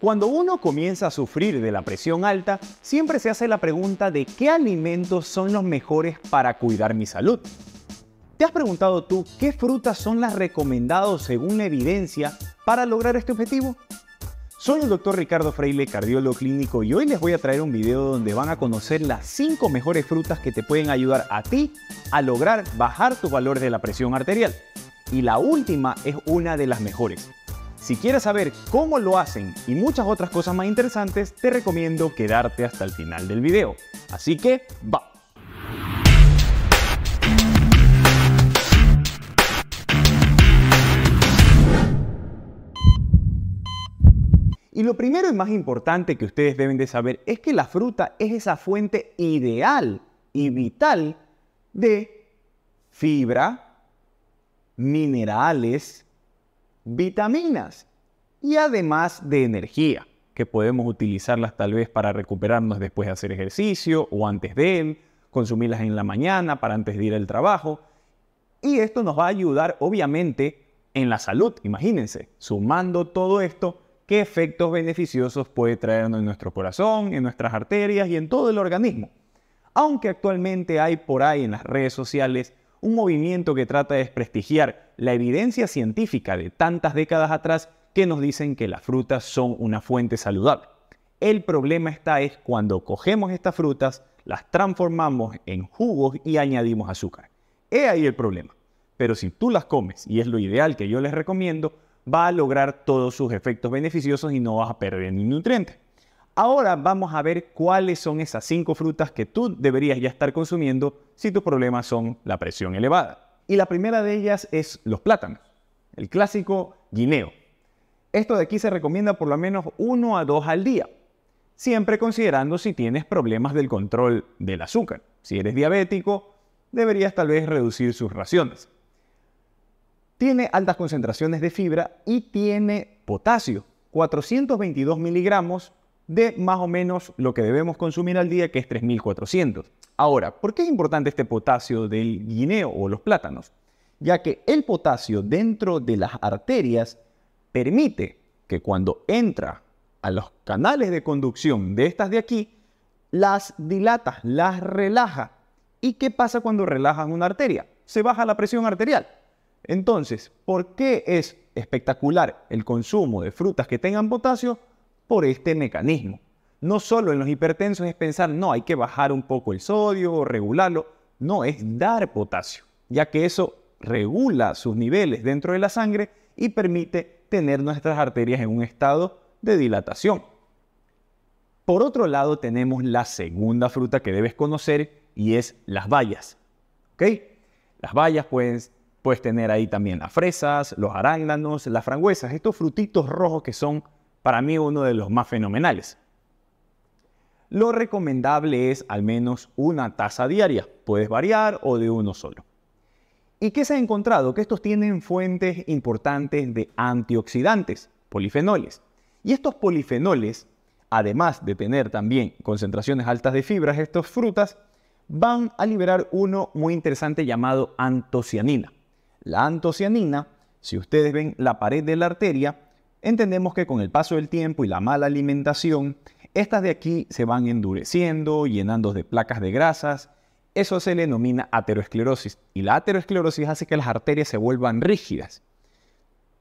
Cuando uno comienza a sufrir de la presión alta, siempre se hace la pregunta de qué alimentos son los mejores para cuidar mi salud. ¿Te has preguntado tú qué frutas son las recomendadas según la evidencia para lograr este objetivo? Soy el doctor Ricardo Freile, cardiólogo clínico, y hoy les voy a traer un video donde van a conocer las 5 mejores frutas que te pueden ayudar a ti a lograr bajar tu valor de la presión arterial. Y la última es una de las mejores, si quieres saber cómo lo hacen y muchas otras cosas más interesantes, te recomiendo quedarte hasta el final del video. Así que, va. Y lo primero y más importante que ustedes deben de saber es que la fruta es esa fuente ideal y vital de fibra, minerales, vitaminas y además de energía, que podemos utilizarlas tal vez para recuperarnos después de hacer ejercicio o antes de él, consumirlas en la mañana para antes de ir al trabajo. Y esto nos va a ayudar obviamente en la salud, imagínense, sumando todo esto, qué efectos beneficiosos puede traernos en nuestro corazón, en nuestras arterias y en todo el organismo. Aunque actualmente hay por ahí en las redes sociales un movimiento que trata de desprestigiar la evidencia científica de tantas décadas atrás que nos dicen que las frutas son una fuente saludable. El problema está es cuando cogemos estas frutas, las transformamos en jugos y añadimos azúcar. He ahí el problema. Pero si tú las comes, y es lo ideal que yo les recomiendo, va a lograr todos sus efectos beneficiosos y no vas a perder ni nutriente. Ahora vamos a ver cuáles son esas cinco frutas que tú deberías ya estar consumiendo si tus problemas son la presión elevada. Y la primera de ellas es los plátanos, el clásico guineo. Esto de aquí se recomienda por lo menos uno a dos al día, siempre considerando si tienes problemas del control del azúcar. Si eres diabético, deberías tal vez reducir sus raciones. Tiene altas concentraciones de fibra y tiene potasio, 422 miligramos de más o menos lo que debemos consumir al día, que es 3.400. Ahora, ¿por qué es importante este potasio del guineo o los plátanos? Ya que el potasio dentro de las arterias permite que cuando entra a los canales de conducción de estas de aquí, las dilata, las relaja. ¿Y qué pasa cuando relajan una arteria? Se baja la presión arterial. Entonces, ¿por qué es espectacular el consumo de frutas que tengan potasio? por este mecanismo. No solo en los hipertensos es pensar, no, hay que bajar un poco el sodio o regularlo, no, es dar potasio, ya que eso regula sus niveles dentro de la sangre y permite tener nuestras arterias en un estado de dilatación. Por otro lado, tenemos la segunda fruta que debes conocer y es las bayas. ¿Ok? Las bayas puedes puedes tener ahí también las fresas, los arándanos, las frangüesas, estos frutitos rojos que son para mí uno de los más fenomenales. Lo recomendable es al menos una taza diaria, puedes variar o de uno solo. ¿Y qué se ha encontrado? Que estos tienen fuentes importantes de antioxidantes, polifenoles. Y estos polifenoles, además de tener también concentraciones altas de fibras, estas frutas, van a liberar uno muy interesante llamado antocianina. La antocianina, si ustedes ven la pared de la arteria, Entendemos que con el paso del tiempo y la mala alimentación, estas de aquí se van endureciendo, llenando de placas de grasas. Eso se le denomina aterosclerosis. Y la aterosclerosis hace que las arterias se vuelvan rígidas.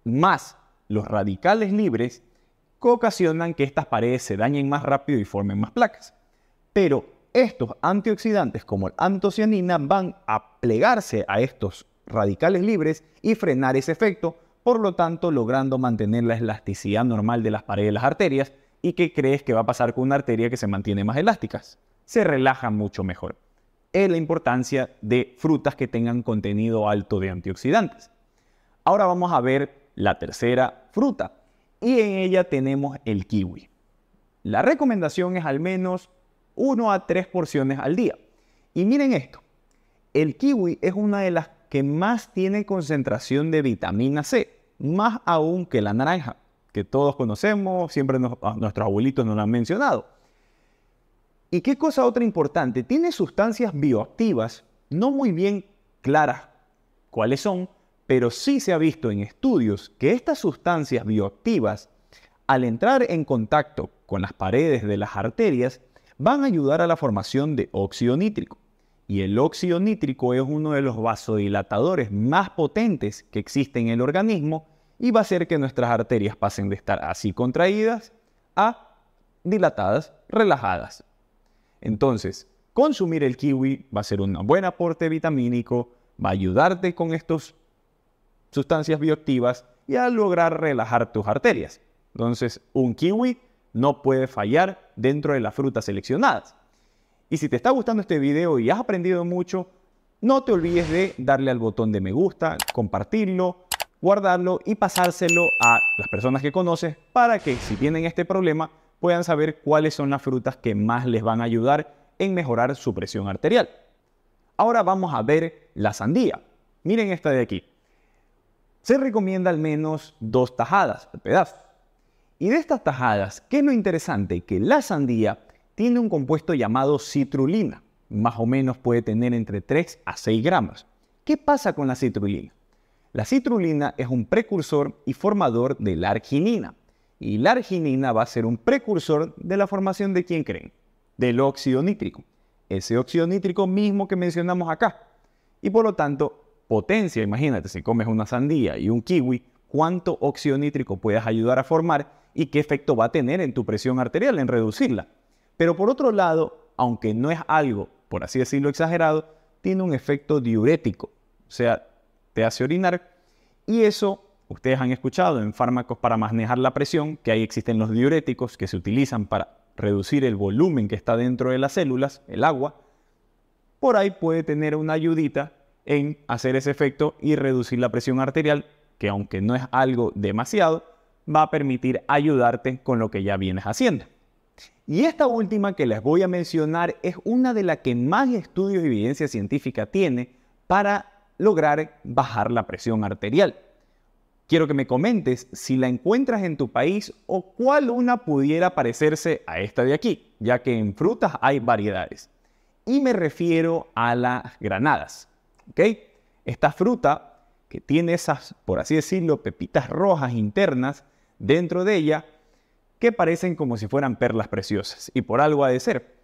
Más los radicales libres ocasionan que estas paredes se dañen más rápido y formen más placas. Pero estos antioxidantes como la antocianina van a plegarse a estos radicales libres y frenar ese efecto, por lo tanto logrando mantener la elasticidad normal de las paredes de las arterias. ¿Y qué crees que va a pasar con una arteria que se mantiene más elásticas? Se relaja mucho mejor. Es la importancia de frutas que tengan contenido alto de antioxidantes. Ahora vamos a ver la tercera fruta y en ella tenemos el kiwi. La recomendación es al menos 1 a 3 porciones al día. Y miren esto, el kiwi es una de las que más tiene concentración de vitamina C, más aún que la naranja, que todos conocemos, siempre nuestros abuelitos nos la han mencionado. ¿Y qué cosa otra importante? Tiene sustancias bioactivas no muy bien claras cuáles son, pero sí se ha visto en estudios que estas sustancias bioactivas, al entrar en contacto con las paredes de las arterias, van a ayudar a la formación de óxido nítrico. Y el óxido nítrico es uno de los vasodilatadores más potentes que existe en el organismo y va a hacer que nuestras arterias pasen de estar así contraídas a dilatadas, relajadas. Entonces, consumir el kiwi va a ser un buen aporte vitamínico, va a ayudarte con estas sustancias bioactivas y a lograr relajar tus arterias. Entonces, un kiwi no puede fallar dentro de las frutas seleccionadas. Y si te está gustando este video y has aprendido mucho, no te olvides de darle al botón de me gusta, compartirlo, guardarlo y pasárselo a las personas que conoces para que si tienen este problema puedan saber cuáles son las frutas que más les van a ayudar en mejorar su presión arterial. Ahora vamos a ver la sandía. Miren esta de aquí. Se recomienda al menos dos tajadas, pedazo. Y de estas tajadas, ¿qué es lo interesante? Que la sandía tiene un compuesto llamado citrulina. Más o menos puede tener entre 3 a 6 gramos. ¿Qué pasa con la citrulina? La citrulina es un precursor y formador de la arginina. Y la arginina va a ser un precursor de la formación de quién creen? Del óxido nítrico. Ese óxido nítrico mismo que mencionamos acá. Y por lo tanto, potencia, imagínate, si comes una sandía y un kiwi, cuánto óxido nítrico puedes ayudar a formar y qué efecto va a tener en tu presión arterial, en reducirla. Pero por otro lado, aunque no es algo, por así decirlo, exagerado, tiene un efecto diurético, o sea, te hace orinar y eso ustedes han escuchado en fármacos para manejar la presión, que ahí existen los diuréticos que se utilizan para reducir el volumen que está dentro de las células, el agua, por ahí puede tener una ayudita en hacer ese efecto y reducir la presión arterial, que aunque no es algo demasiado, va a permitir ayudarte con lo que ya vienes haciendo. Y esta última que les voy a mencionar es una de las que más estudios y evidencia científica tiene para lograr bajar la presión arterial. Quiero que me comentes si la encuentras en tu país o cuál una pudiera parecerse a esta de aquí, ya que en frutas hay variedades. Y me refiero a las granadas. ¿ok? Esta fruta que tiene esas, por así decirlo, pepitas rojas internas dentro de ella, que parecen como si fueran perlas preciosas, y por algo ha de ser,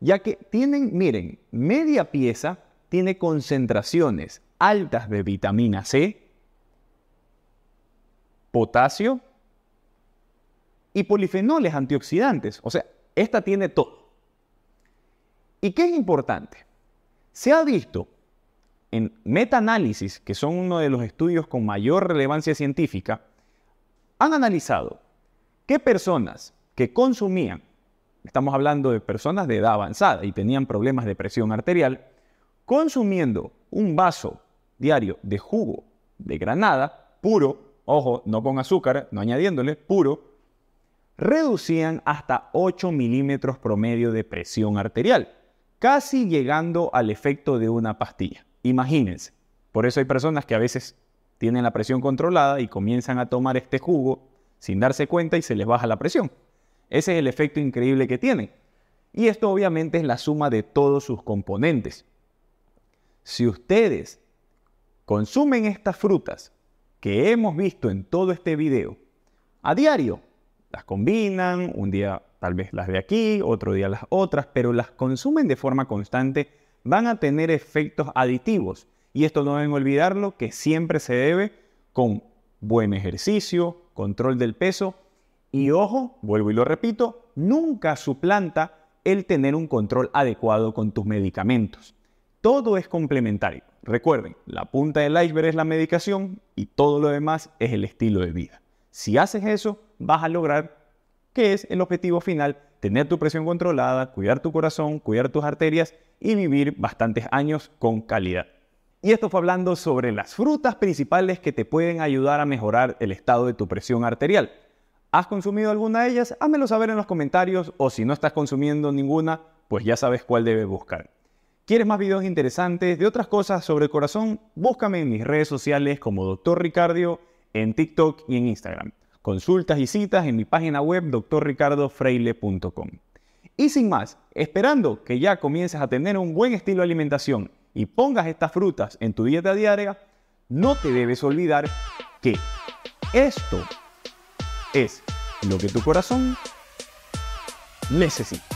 ya que tienen, miren, media pieza tiene concentraciones altas de vitamina C, potasio y polifenoles antioxidantes, o sea, esta tiene todo. ¿Y qué es importante? Se ha visto en metaanálisis, que son uno de los estudios con mayor relevancia científica, han analizado ¿Qué personas que consumían, estamos hablando de personas de edad avanzada y tenían problemas de presión arterial, consumiendo un vaso diario de jugo de granada puro, ojo, no con azúcar, no añadiéndole, puro, reducían hasta 8 milímetros promedio de presión arterial, casi llegando al efecto de una pastilla. Imagínense. Por eso hay personas que a veces tienen la presión controlada y comienzan a tomar este jugo sin darse cuenta y se les baja la presión. Ese es el efecto increíble que tienen. Y esto obviamente es la suma de todos sus componentes. Si ustedes consumen estas frutas que hemos visto en todo este video a diario, las combinan, un día tal vez las de aquí, otro día las otras, pero las consumen de forma constante, van a tener efectos aditivos. Y esto no deben olvidarlo, que siempre se debe con buen ejercicio, control del peso y ojo, vuelvo y lo repito, nunca suplanta el tener un control adecuado con tus medicamentos. Todo es complementario. Recuerden, la punta del iceberg es la medicación y todo lo demás es el estilo de vida. Si haces eso, vas a lograr que es el objetivo final, tener tu presión controlada, cuidar tu corazón, cuidar tus arterias y vivir bastantes años con calidad. Y esto fue hablando sobre las frutas principales que te pueden ayudar a mejorar el estado de tu presión arterial. ¿Has consumido alguna de ellas? Házmelo saber en los comentarios o si no estás consumiendo ninguna, pues ya sabes cuál debes buscar. ¿Quieres más videos interesantes de otras cosas sobre el corazón? Búscame en mis redes sociales como Dr. Ricardo en TikTok y en Instagram. Consultas y citas en mi página web drricardofreile.com. Y sin más, esperando que ya comiences a tener un buen estilo de alimentación y pongas estas frutas en tu dieta diaria, no te debes olvidar que esto es lo que tu corazón necesita.